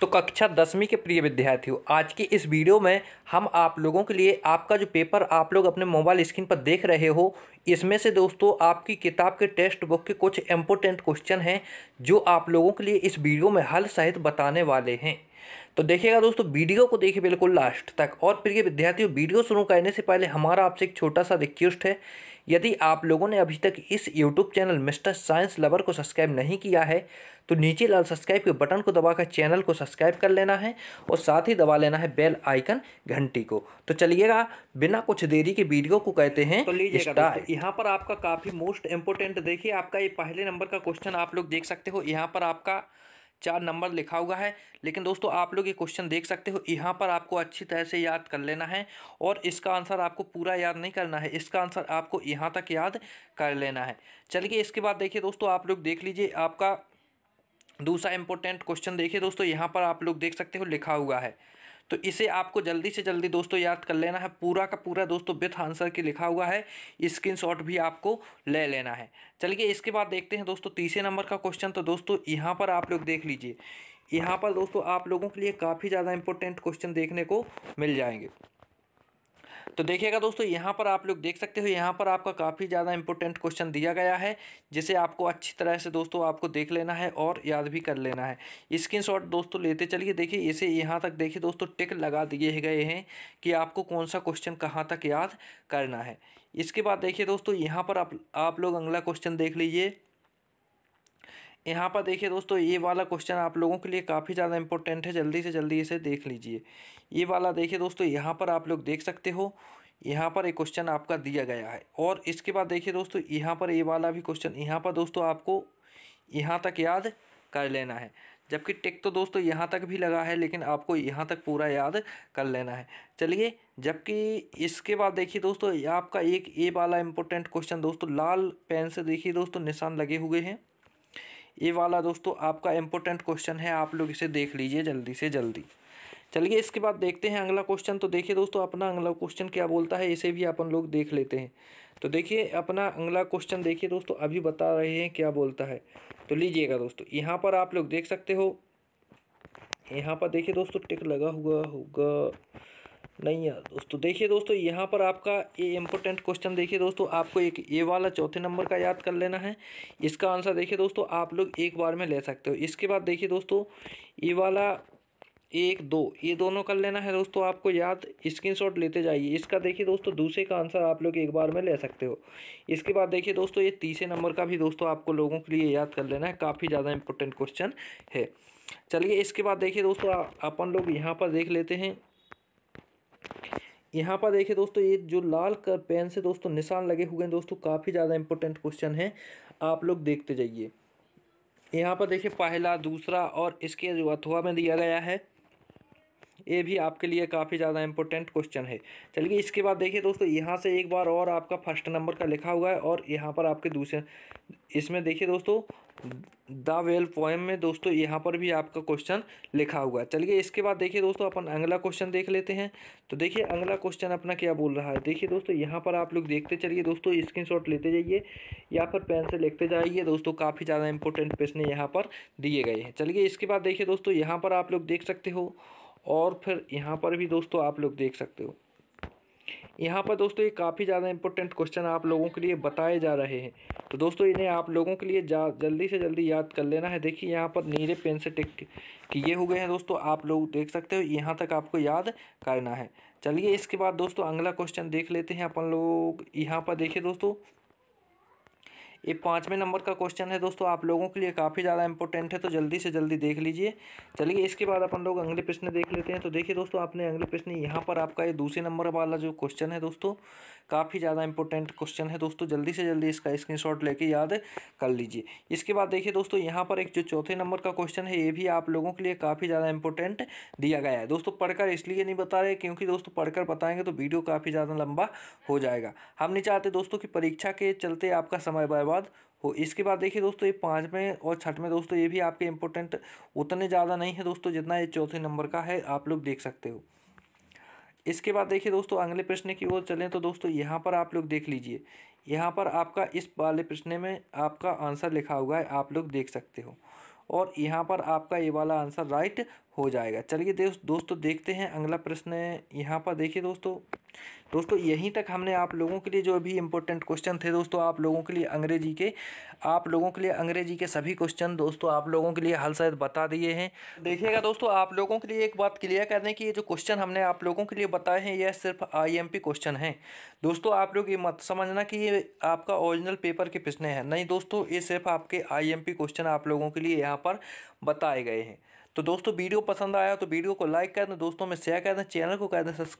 तो कक्षा दसवीं के प्रिय विद्यार्थियों आज की इस वीडियो में हम आप लोगों के लिए आपका जो पेपर आप लोग अपने मोबाइल स्क्रीन पर देख रहे हो इसमें से दोस्तों आपकी किताब के टेक्स्ट बुक के कुछ इम्पोर्टेंट क्वेश्चन हैं जो आप लोगों के लिए इस वीडियो में हल सहित बताने वाले हैं तो देखिएगा दोस्तों वीडियो को देखिए बिल्कुल लास्ट तक और प्रिय विद्यार्थियों वीडियो शुरू करने से पहले हमारा आपसे एक छोटा सा रिक्वेस्ट है यदि आप लोगों ने अभी तक इस YouTube channel mister science lover को सब्सक्राइब नहीं किया है तो नीचे लाल सब्सक्राइब के बटन को दबाकर चैनल को सब्सक्राइब कर लेना है और साथ ही दबा लेना है बेल आइकन घंटी को तो चलिएगा बिना कुछ देरी के वीडियो को कहते हैं तो लीजिएगा यहाँ पर आपका काफ़ी मोस्ट इम्पोर्टेंट देखिए आपका ये पहले नंबर का क्वेश्चन आप लोग देख सकते हो यहाँ पर आपका चार नंबर लिखा हुआ है लेकिन दोस्तों आप लोग ये क्वेश्चन देख सकते हो यहाँ पर आपको अच्छी तरह से याद कर लेना है और इसका आंसर आपको पूरा याद नहीं करना है इसका आंसर आपको यहाँ तक याद कर लेना है चलिए इसके बाद देखिए दोस्तों आप लोग देख लीजिए आपका दूसरा इंपॉर्टेंट क्वेश्चन देखिए दोस्तों यहाँ पर आप लोग देख सकते हो लिखा हुआ है तो इसे आपको जल्दी से जल्दी दोस्तों याद कर लेना है पूरा का पूरा दोस्तों विथ आंसर की लिखा हुआ है शॉट भी आपको ले लेना है चलिए इसके बाद देखते हैं दोस्तों तीसरे नंबर का क्वेश्चन तो दोस्तों यहाँ पर आप लोग देख लीजिए यहाँ पर दोस्तों आप लोगों के लिए काफ़ी ज़्यादा इंपॉर्टेंट क्वेश्चन देखने को मिल जाएंगे तो देखिएगा दोस्तों यहाँ पर आप लोग देख सकते हो यहाँ पर आपका काफ़ी ज़्यादा इंपॉर्टेंट क्वेश्चन दिया गया है जिसे आपको अच्छी तरह से दोस्तों आपको देख लेना है और याद भी कर लेना है स्क्रीन दोस्तों लेते चलिए देखिए इसे यहाँ तक देखिए दोस्तों टिक लगा दिए गए हैं कि आपको कौन सा क्वेश्चन कहाँ तक याद करना है इसके बाद देखिए दोस्तों यहाँ पर आप आप लोग अगला क्वेश्चन देख लीजिए यहाँ पर देखिए दोस्तों ये वाला क्वेश्चन आप लोगों के लिए काफ़ी ज़्यादा इंपॉर्टेंट है जल्दी से जल्दी इसे देख लीजिए ये वाला देखिए दोस्तों यहाँ पर आप लोग देख सकते हो यहाँ पर एक क्वेश्चन आपका दिया गया है और इसके बाद देखिए दोस्तों यहाँ पर ये वाला भी क्वेश्चन यहाँ पर दोस्तों आपको यहाँ तक याद कर लेना है जबकि टिक तो दोस्तों यहाँ तक भी लगा है लेकिन आपको यहाँ तक पूरा याद कर लेना है चलिए जबकि इसके बाद देखिए दोस्तों आपका एक ए वाला इंपॉर्टेंट क्वेश्चन दोस्तों लाल पेन से देखिए दोस्तों निशान लगे हुए हैं ये वाला दोस्तों आपका इम्पोर्टेंट क्वेश्चन है आप लोग इसे देख लीजिए जल्दी से जल्दी चलिए इसके बाद देखते हैं अगला क्वेश्चन तो देखिए दोस्तों अपना अगला क्वेश्चन क्या बोलता है इसे भी अपन लोग देख लेते हैं तो देखिए अपना अगला क्वेश्चन देखिए दोस्तों अभी बता रहे हैं क्या बोलता है तो लीजिएगा दोस्तों यहाँ पर आप लोग देख सकते हो यहाँ पर देखिए दोस्तों टिक लगा हुआ होगा नहीं यार दोस्तों देखिए दोस्तों यहाँ पर आपका ये इम्पोर्टेंट क्वेश्चन देखिए दोस्तों आपको एक ए वाला चौथे नंबर का याद कर लेना है इसका आंसर देखिए दोस्तों आप लोग एक बार में ले सकते हो इसके बाद देखिए दोस्तों ये वाला एक दो ये दोनों कर लेना है दोस्तों आपको याद स्क्रीनशॉट लेते जाइए इसका देखिए दोस्तों दूसरे का आंसर आप लोग एक बार में ले सकते हो इसके बाद देखिए दोस्तों ये तीसरे नंबर का भी दोस्तों आपको लोगों के लिए याद कर लेना है काफ़ी ज़्यादा इंपॉर्टेंट क्वेश्चन है चलिए इसके बाद देखिए दोस्तों अपन लोग यहाँ पर देख लेते हैं यहाँ पर देखिए दोस्तों ये जो लाल कर पेन से दोस्तों निशान लगे हुए हैं दोस्तों काफ़ी ज़्यादा इंपॉर्टेंट क्वेश्चन है आप लोग देखते जाइए यहाँ पर देखिए पहला दूसरा और इसके जो अथवा में दिया गया है ये भी आपके लिए काफ़ी ज़्यादा इंपॉर्टेंट क्वेश्चन है चलिए इसके बाद देखिए दोस्तों यहाँ से एक बार और आपका फर्स्ट नंबर का लिखा हुआ है और यहाँ पर आपके दूसरे इसमें देखिए दोस्तों द वेल पोएम में दोस्तों यहाँ पर भी आपका क्वेश्चन लिखा हुआ है चलिए इसके बाद देखिए दोस्तों अपन अगला क्वेश्चन देख लेते हैं तो देखिए अगला क्वेश्चन अपना क्या बोल रहा है देखिए दोस्तों यहाँ पर आप लोग देखते चलिए दोस्तों स्क्रीनशॉट लेते जाइए या फिर पेन से लिखते जाइए दोस्तों काफ़ी ज़्यादा इंपॉर्टेंट प्रश्न यहाँ पर दिए गए हैं चलिए इसके बाद देखिए दोस्तों यहाँ पर आप लोग देख सकते हो और फिर यहाँ पर भी दोस्तों आप लोग देख सकते हो यहाँ पर दोस्तों ये काफ़ी ज़्यादा इंपॉर्टेंट क्वेश्चन आप लोगों के लिए बताए जा रहे हैं तो दोस्तों इन्हें आप लोगों के लिए जा जल्दी से जल्दी याद कर लेना है देखिए यहाँ पर नीले पेन से टिक हो हुए हैं दोस्तों आप लोग देख सकते हो यहाँ तक आपको याद करना है चलिए इसके बाद दोस्तों अगला क्वेश्चन देख लेते हैं अपन लोग यहाँ पर देखिए दोस्तों ये पाँचवें नंबर का क्वेश्चन है दोस्तों आप लोगों के लिए काफ़ी ज़्यादा इंपॉर्टेंट है तो जल्दी से जल्दी देख लीजिए चलिए इसके बाद अपन लोग अगले प्रश्न देख लेते हैं तो देखिए दोस्तों आपने अगले प्रश्न यहाँ पर आपका ये दूसरे नंबर वाला जो क्वेश्चन है दोस्तों काफ़ी ज़्यादा इंपॉर्टेंट क्वेश्चन है दोस्तों जल्दी से जल्दी इसका स्क्रीन लेके याद कर लीजिए इसके बाद देखिए दोस्तों यहाँ पर एक जो चौथे नंबर का क्वेश्चन है ये भी आप लोगों के लिए काफ़ी ज़्यादा इंपॉर्टेंट दिया गया है दोस्तों पढ़कर इसलिए नहीं बता रहे क्योंकि दोस्तों पढ़कर बताएंगे तो वीडियो काफ़ी ज़्यादा लंबा हो जाएगा हम नहीं चाहते दोस्तों कि परीक्षा के चलते आपका समय बर्बाद बाद हो इसके बाद देखिए दोस्तों ये पाँच में और छठ में दोस्तों ये भी आपके इम्पोर्टेंट उतने ज़्यादा नहीं है दोस्तों जितना ये चौथे नंबर का है आप लोग देख सकते हो इसके बाद देखिए दोस्तों अगले प्रश्न की ओर चलें तो दोस्तों यहाँ पर आप लोग देख लीजिए यहाँ पर आपका इस वाले प्रश्न में आपका आंसर लिखा हुआ है आप लोग देख सकते हो और यहाँ पर आपका ये वाला आंसर राइट हो जाएगा चलिए दोस्तों देखते हैं अगला प्रश्न यहाँ पर देखिए दोस्तों दोस्तों यहीं तक हमने आप लोगों के लिए जो अभी इम्पोर्टेंट क्वेश्चन थे दोस्तों आप लोगों के लिए अंग्रेजी के आप लोगों के लिए अंग्रेजी के सभी क्वेश्चन दोस्तों आप लोगों के लिए हल शायद बता दिए हैं देखिएगा दोस्तों आप लोगों के लिए एक बात क्लियर कर दें कि ये जो क्वेश्चन हमने आप लोगों के लिए बताए हैं यह सिर्फ आई क्वेश्चन है दोस्तों आप लोग ये मत समझना कि ये आपका ओरिजिनल पेपर के प्रश्न है नहीं दोस्तों ये सिर्फ आपके आई क्वेश्चन आप लोगों के लिए यहाँ पर बताए गए हैं तो दोस्तों वीडियो पसंद आया तो वीडियो को लाइक कर दें दोस्तों में शेयर कर दें चैनल को कर दें सब्सक्राइब